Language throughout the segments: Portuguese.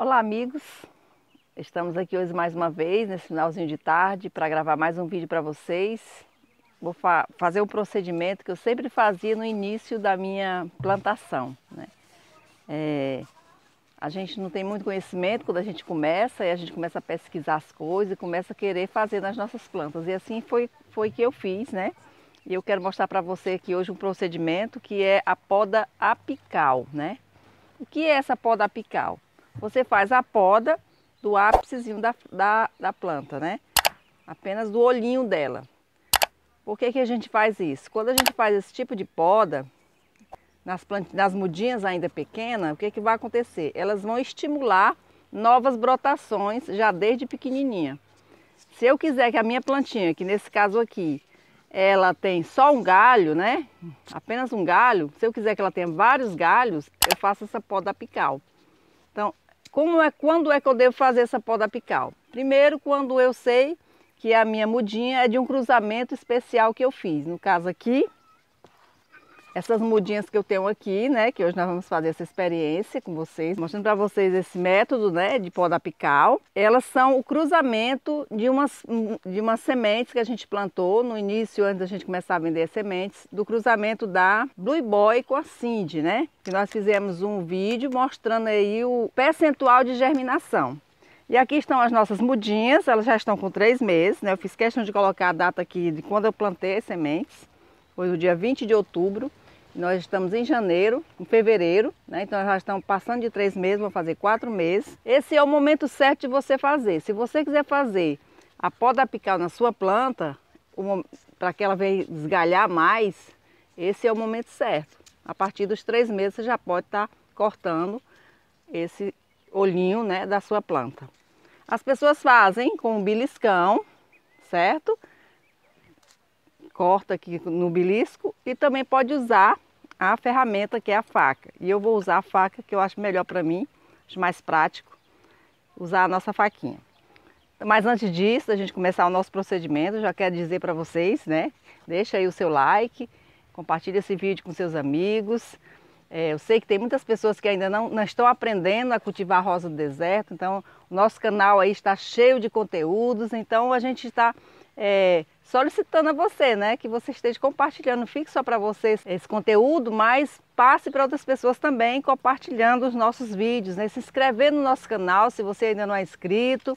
Olá, amigos! Estamos aqui hoje mais uma vez, nesse finalzinho de tarde, para gravar mais um vídeo para vocês. Vou fa fazer um procedimento que eu sempre fazia no início da minha plantação. Né? É, a gente não tem muito conhecimento quando a gente começa, e a gente começa a pesquisar as coisas e começa a querer fazer nas nossas plantas. E assim foi, foi que eu fiz, né? E eu quero mostrar para você aqui hoje um procedimento que é a poda apical, né? O que é essa poda apical? você faz a poda do ápicezinho da, da, da planta, né? Apenas do olhinho dela. Por que, que a gente faz isso? Quando a gente faz esse tipo de poda, nas, plant... nas mudinhas ainda pequenas, o que, que vai acontecer? Elas vão estimular novas brotações já desde pequenininha. Se eu quiser que a minha plantinha, que nesse caso aqui, ela tem só um galho, né? Apenas um galho. Se eu quiser que ela tenha vários galhos, eu faço essa poda apical. Então, como é, quando é que eu devo fazer essa poda apical? Primeiro, quando eu sei que a minha mudinha é de um cruzamento especial que eu fiz. No caso aqui, essas mudinhas que eu tenho aqui, né? Que hoje nós vamos fazer essa experiência com vocês, mostrando para vocês esse método, né? De poda apical. Elas são o cruzamento de umas, de umas sementes que a gente plantou no início, antes da gente começar a vender as sementes, do cruzamento da Blue Boy com a Cindy, né? Que nós fizemos um vídeo mostrando aí o percentual de germinação. E aqui estão as nossas mudinhas, elas já estão com três meses, né? Eu fiz questão de colocar a data aqui de quando eu plantei as sementes. Foi o dia 20 de outubro. Nós estamos em janeiro, em fevereiro, né? então já estamos passando de três meses, vão fazer quatro meses. Esse é o momento certo de você fazer. Se você quiser fazer a poda apical na sua planta, para que ela venha desgalhar mais, esse é o momento certo. A partir dos três meses você já pode estar tá cortando esse olhinho né, da sua planta. As pessoas fazem com um biliscão, certo? corta aqui no belisco e também pode usar a ferramenta que é a faca. E eu vou usar a faca que eu acho melhor para mim, acho mais prático usar a nossa faquinha. Mas antes disso, a gente começar o nosso procedimento, já quero dizer para vocês, né? Deixa aí o seu like, compartilha esse vídeo com seus amigos, é, eu sei que tem muitas pessoas que ainda não, não estão aprendendo a cultivar a rosa do deserto, então o nosso canal aí está cheio de conteúdos, então a gente está é, solicitando a você, né, que você esteja compartilhando, não fique só para vocês esse conteúdo, mas passe para outras pessoas também compartilhando os nossos vídeos, né, se inscrever no nosso canal se você ainda não é inscrito,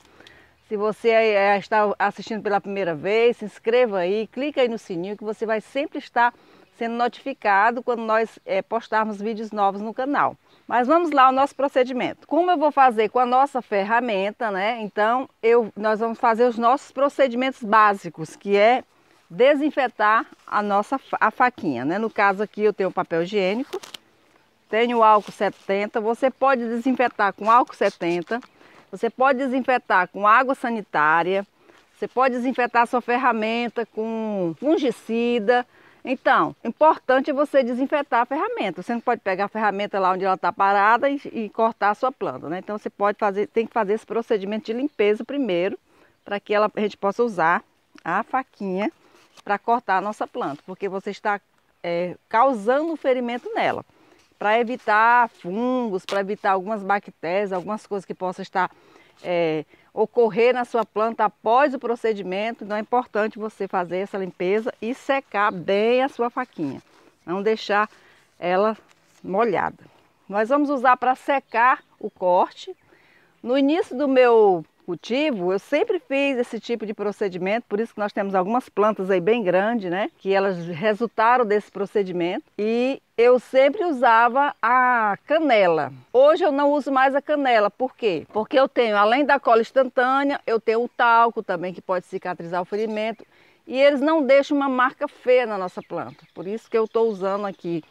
se você é, está assistindo pela primeira vez, se inscreva aí, clica aí no sininho que você vai sempre estar sendo notificado quando nós é, postarmos vídeos novos no canal. Mas vamos lá ao nosso procedimento. Como eu vou fazer com a nossa ferramenta, né? Então, eu, nós vamos fazer os nossos procedimentos básicos, que é desinfetar a nossa a faquinha, né? No caso aqui eu tenho papel higiênico, tenho álcool 70, você pode desinfetar com álcool 70, você pode desinfetar com água sanitária, você pode desinfetar sua ferramenta com fungicida, então, importante é você desinfetar a ferramenta. Você não pode pegar a ferramenta lá onde ela está parada e, e, cortar a sua planta, né? Então você pode fazer, tem que fazer esse procedimento de limpeza primeiro, para que ela, a gente possa usar a faquinha para cortar a nossa planta, porque você está é, causando ferimento nela. Para evitar fungos, para evitar algumas bactérias, algumas coisas que possam estar é, ocorrer na sua planta após o procedimento, então é importante você fazer essa limpeza e secar bem a sua faquinha, não deixar ela molhada. Nós vamos usar para secar o corte. No início do meu cultivo, eu sempre fiz esse tipo de procedimento, por isso que nós temos algumas plantas aí bem grandes, né? Que elas resultaram desse procedimento. E eu sempre usava a canela. Hoje eu não uso mais a canela, por quê? Porque eu tenho, além da cola instantânea, eu tenho o talco também, que pode cicatrizar o ferimento. E eles não deixam uma marca feia na nossa planta. Por isso que eu estou usando aqui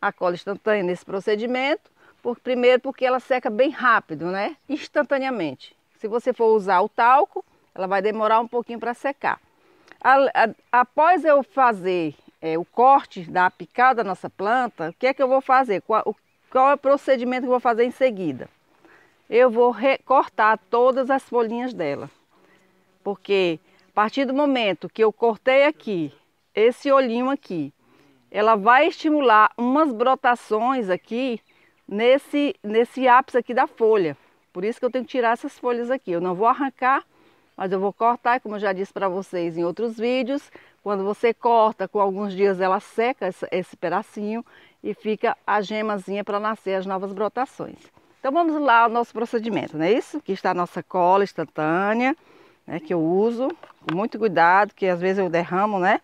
a cola instantânea nesse procedimento. Por, primeiro porque ela seca bem rápido, né? Instantaneamente. Se você for usar o talco, ela vai demorar um pouquinho para secar. A, a, após eu fazer é, o corte da picada da nossa planta, o que é que eu vou fazer? Qual, o, qual é o procedimento que eu vou fazer em seguida? Eu vou recortar todas as folhinhas dela. Porque a partir do momento que eu cortei aqui, esse olhinho aqui, ela vai estimular umas brotações aqui nesse, nesse ápice aqui da folha. Por isso que eu tenho que tirar essas folhas aqui. Eu não vou arrancar, mas eu vou cortar, como eu já disse para vocês em outros vídeos. Quando você corta, com alguns dias ela seca esse pedacinho e fica a gemazinha para nascer as novas brotações. Então vamos lá ao nosso procedimento, não é isso? Aqui está a nossa cola instantânea, né, que eu uso com muito cuidado, que às vezes eu derramo, né?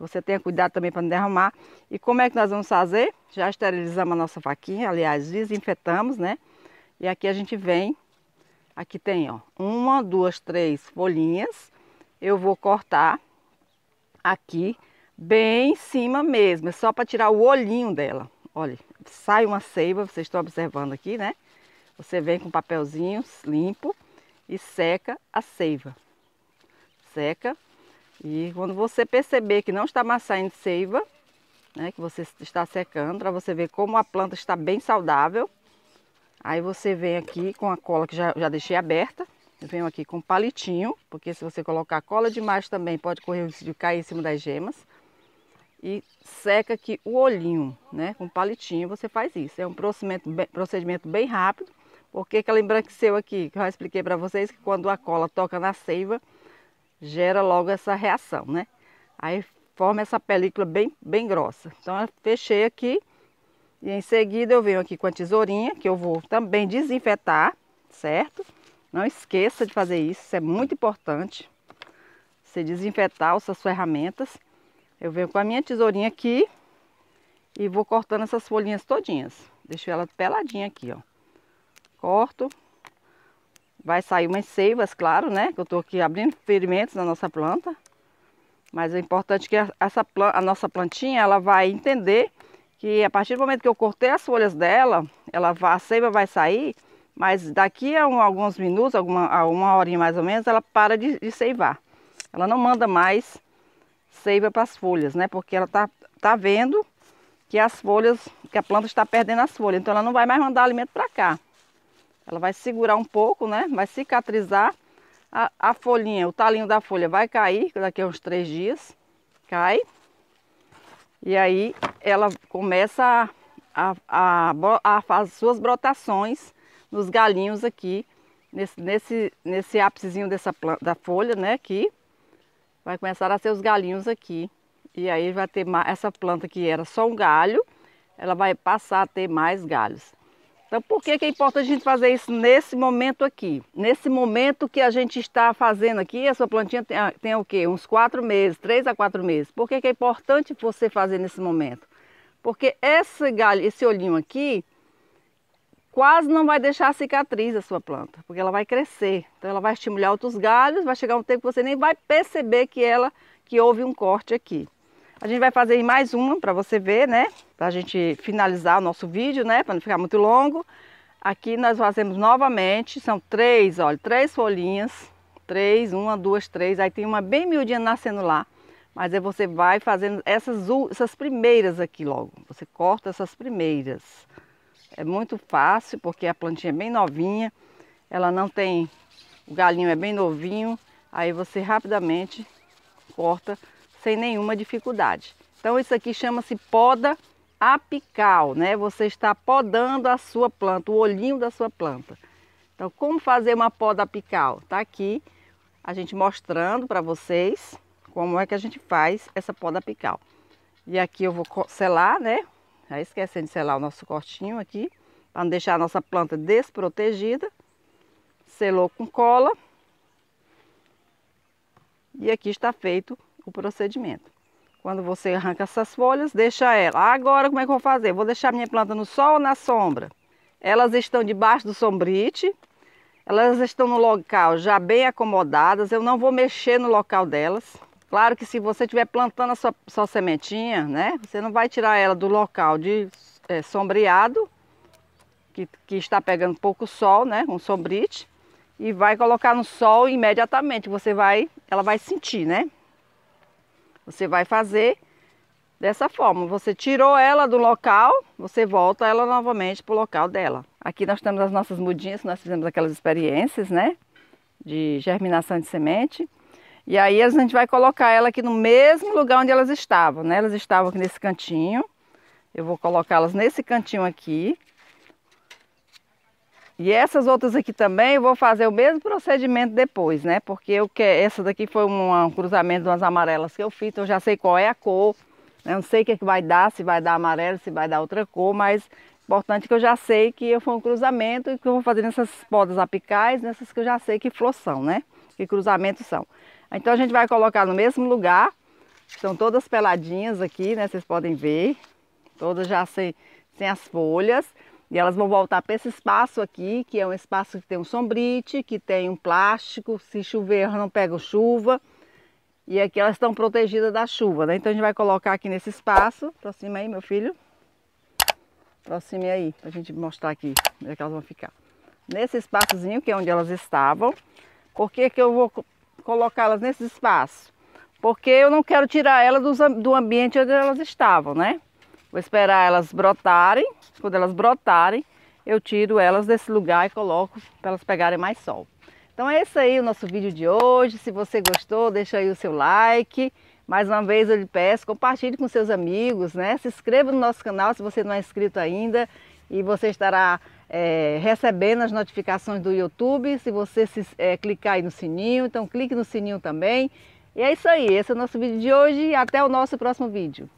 Você tenha cuidado também para não derramar. E como é que nós vamos fazer? Já esterilizamos a nossa vaquinha, aliás, desinfetamos, né? E aqui a gente vem, aqui tem ó, uma, duas, três folhinhas. Eu vou cortar aqui, bem em cima mesmo, é só para tirar o olhinho dela. Olha, sai uma seiva, vocês estão observando aqui, né? Você vem com papelzinho limpo e seca a seiva. Seca. E quando você perceber que não está mais saindo seiva, né, que você está secando, para você ver como a planta está bem saudável, Aí você vem aqui com a cola que já, já deixei aberta. Eu venho aqui com palitinho, porque se você colocar cola demais também pode correr o risco de cair em cima das gemas. E seca aqui o olhinho, né? Com palitinho você faz isso. É um procedimento bem, procedimento bem rápido, porque que ela embranqueceu aqui, que eu já expliquei para vocês que quando a cola toca na seiva, gera logo essa reação, né? Aí forma essa película bem, bem grossa. Então eu fechei aqui e em seguida eu venho aqui com a tesourinha, que eu vou também desinfetar, certo? Não esqueça de fazer isso, isso é muito importante. Você desinfetar as suas ferramentas. Eu venho com a minha tesourinha aqui e vou cortando essas folhinhas todinhas. Deixo ela peladinha aqui, ó. Corto. Vai sair umas seivas, claro, né? Que eu tô aqui abrindo ferimentos na nossa planta. Mas é importante que essa a nossa plantinha, ela vai entender que a partir do momento que eu cortei as folhas dela, ela, a seiva vai sair, mas daqui a um, alguns minutos, alguma, a uma horinha mais ou menos, ela para de, de seivar. Ela não manda mais seiva para as folhas, né? Porque ela tá, tá vendo que as folhas, que a planta está perdendo as folhas, então ela não vai mais mandar alimento para cá. Ela vai segurar um pouco, né? Vai cicatrizar. A, a folhinha, o talinho da folha vai cair daqui a uns três dias. Cai, e aí ela começa a, a, a, a suas brotações nos galinhos aqui, nesse, nesse, nesse ápicezinho dessa planta, da folha, né, aqui. Vai começar a ser os galinhos aqui. E aí vai ter mais, essa planta que era só um galho, ela vai passar a ter mais galhos. Então, por que, que é importante a gente fazer isso nesse momento aqui? Nesse momento que a gente está fazendo aqui, a sua plantinha tem, ah, tem o quê? Uns quatro meses, três a quatro meses. Por que, que é importante você fazer nesse momento? Porque esse galho, esse olhinho aqui, quase não vai deixar cicatriz a sua planta, porque ela vai crescer. Então ela vai estimular outros galhos, vai chegar um tempo que você nem vai perceber que ela que houve um corte aqui. A gente vai fazer mais uma para você ver, né? Para a gente finalizar o nosso vídeo, né? Para não ficar muito longo. Aqui nós fazemos novamente, são três, olha, três folhinhas. Três, uma, duas, três. Aí tem uma bem miudinha nascendo lá. Mas aí você vai fazendo essas, essas primeiras aqui logo. Você corta essas primeiras. É muito fácil, porque a plantinha é bem novinha. Ela não tem... O galinho é bem novinho. Aí você rapidamente corta sem nenhuma dificuldade. Então isso aqui chama-se poda apical, né? Você está podando a sua planta, o olhinho da sua planta. Então como fazer uma poda apical? Tá aqui a gente mostrando para vocês como é que a gente faz essa poda apical. E aqui eu vou selar, né? Já esquecendo de selar o nosso cortinho aqui, para não deixar a nossa planta desprotegida. Selou com cola. E aqui está feito o procedimento. Quando você arranca essas folhas, deixa ela. Agora como é que eu vou fazer? Vou deixar minha planta no sol ou na sombra? Elas estão debaixo do sombrite, elas estão no local já bem acomodadas, eu não vou mexer no local delas. Claro que se você estiver plantando a sua, sua, sementinha, né? Você não vai tirar ela do local de é, sombreado, que, que está pegando pouco sol, né? Um sombrite. E vai colocar no sol imediatamente. Você vai, ela vai sentir, né? Você vai fazer dessa forma. Você tirou ela do local, você volta ela novamente para o local dela. Aqui nós temos as nossas mudinhas, nós fizemos aquelas experiências, né? De germinação de semente. E aí a gente vai colocar ela aqui no mesmo lugar onde elas estavam, né? Elas estavam aqui nesse cantinho. Eu vou colocá-las nesse cantinho aqui. E essas outras aqui também eu vou fazer o mesmo procedimento depois, né? Porque eu que essa daqui foi um, um cruzamento de umas amarelas que eu fiz, então eu já sei qual é a cor. Né? Não sei o que, é que vai dar, se vai dar amarelo, se vai dar outra cor, mas importante que eu já sei que eu foi um cruzamento e que eu vou fazer nessas podas apicais, nessas que eu já sei que flor são, né? Que cruzamentos são. Então a gente vai colocar no mesmo lugar. Estão todas peladinhas aqui, né? Vocês podem ver. Todas já sem, sem as folhas. E elas vão voltar para esse espaço aqui, que é um espaço que tem um sombrite, que tem um plástico, se chover não pega chuva. E aqui elas estão protegidas da chuva, né? Então a gente vai colocar aqui nesse espaço. Aproxima aí, meu filho. Aproxime aí, pra gente mostrar aqui onde é que elas vão ficar. Nesse espaçozinho, que é onde elas estavam. Por que, que eu vou colocá-las nesse espaço? Porque eu não quero tirar elas do ambiente onde elas estavam, né? Vou esperar elas brotarem. Quando elas brotarem, eu tiro elas desse lugar e coloco para elas pegarem mais sol. Então é esse aí o nosso vídeo de hoje. Se você gostou, deixa aí o seu like. Mais uma vez eu lhe peço, compartilhe com seus amigos, né? Se inscreva no nosso canal se você não é inscrito ainda e você estará é, recebendo as notificações do YouTube. Se você se, é, clicar aí no sininho, então clique no sininho também. E é isso aí, esse é o nosso vídeo de hoje e até o nosso próximo vídeo.